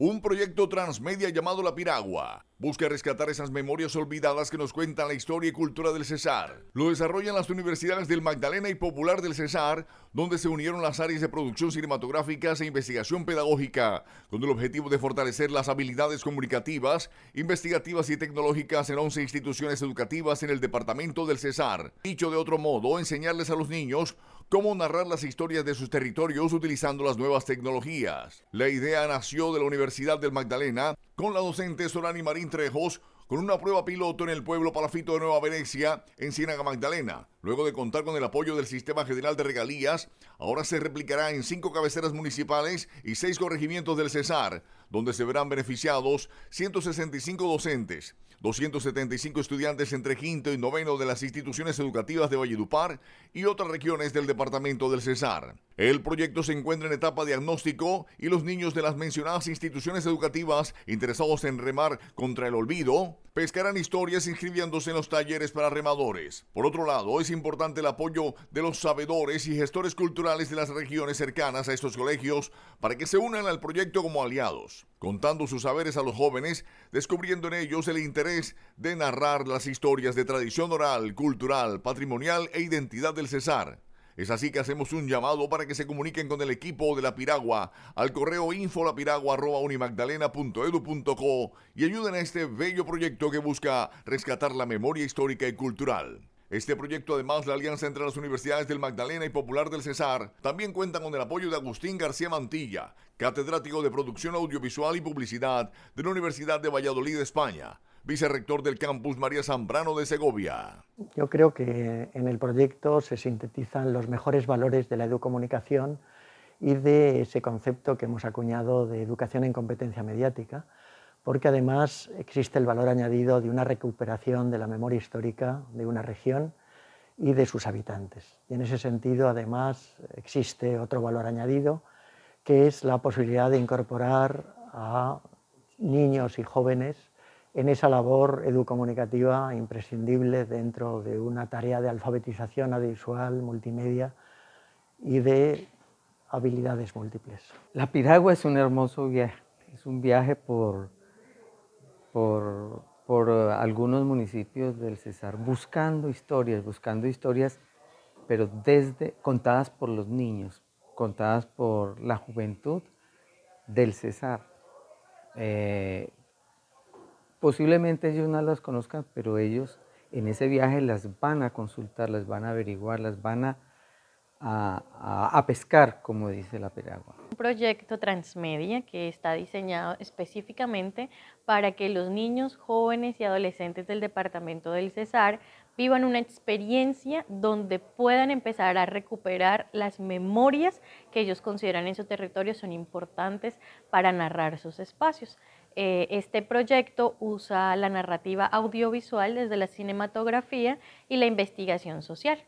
un proyecto transmedia llamado La Piragua. Busca rescatar esas memorias olvidadas que nos cuentan la historia y cultura del Cesar. Lo desarrollan las universidades del Magdalena y Popular del Cesar, donde se unieron las áreas de producción cinematográfica e investigación pedagógica, con el objetivo de fortalecer las habilidades comunicativas, investigativas y tecnológicas en 11 instituciones educativas en el departamento del Cesar. Dicho de otro modo, enseñarles a los niños cómo narrar las historias de sus territorios utilizando las nuevas tecnologías. La idea nació de la Universidad del Magdalena con la docente Sorani Marín Trejos con una prueba piloto en el pueblo palafito de Nueva Venecia, en Ciénaga Magdalena, Luego de contar con el apoyo del Sistema General de Regalías, ahora se replicará en cinco cabeceras municipales y seis corregimientos del Cesar, donde se verán beneficiados 165 docentes, 275 estudiantes entre quinto y noveno de las instituciones educativas de Valledupar y otras regiones del departamento del Cesar. El proyecto se encuentra en etapa diagnóstico y los niños de las mencionadas instituciones educativas interesados en remar contra el olvido, pescarán historias inscribiéndose en los talleres para remadores. Por otro lado, es importante el apoyo de los sabedores y gestores culturales de las regiones cercanas a estos colegios para que se unan al proyecto como aliados, contando sus saberes a los jóvenes, descubriendo en ellos el interés de narrar las historias de tradición oral, cultural, patrimonial e identidad del Cesar es así que hacemos un llamado para que se comuniquen con el equipo de La Piragua al correo infolapiragua.unimagdalena.edu.co y ayuden a este bello proyecto que busca rescatar la memoria histórica y cultural. Este proyecto, además, la alianza entre las universidades del Magdalena y Popular del Cesar, también cuenta con el apoyo de Agustín García Mantilla, catedrático de Producción Audiovisual y Publicidad de la Universidad de Valladolid, España vicerrector del campus María Zambrano de Segovia. Yo creo que en el proyecto se sintetizan los mejores valores de la educomunicación y de ese concepto que hemos acuñado de educación en competencia mediática, porque además existe el valor añadido de una recuperación de la memoria histórica de una región y de sus habitantes. Y en ese sentido, además, existe otro valor añadido, que es la posibilidad de incorporar a niños y jóvenes en esa labor educomunicativa imprescindible dentro de una tarea de alfabetización audiovisual, multimedia y de habilidades múltiples. La piragua es un hermoso viaje, es un viaje por, por, eh, algunos municipios del Cesar, buscando historias, buscando historias, pero desde, contadas por los niños, contadas por la juventud del Cesar. Eh, Posiblemente ellos no las conozcan, pero ellos en ese viaje las van a consultar, las van a averiguar, las van a, pescar, como dice la Peragua. Un proyecto transmedia que está diseñado específicamente para que los niños, jóvenes y adolescentes del departamento del Cesar vivan una experiencia donde puedan empezar a recuperar las memorias que ellos consideran en su territorio son importantes para narrar sus espacios. Eh, este proyecto usa la narrativa audiovisual desde la cinematografía y la investigación social.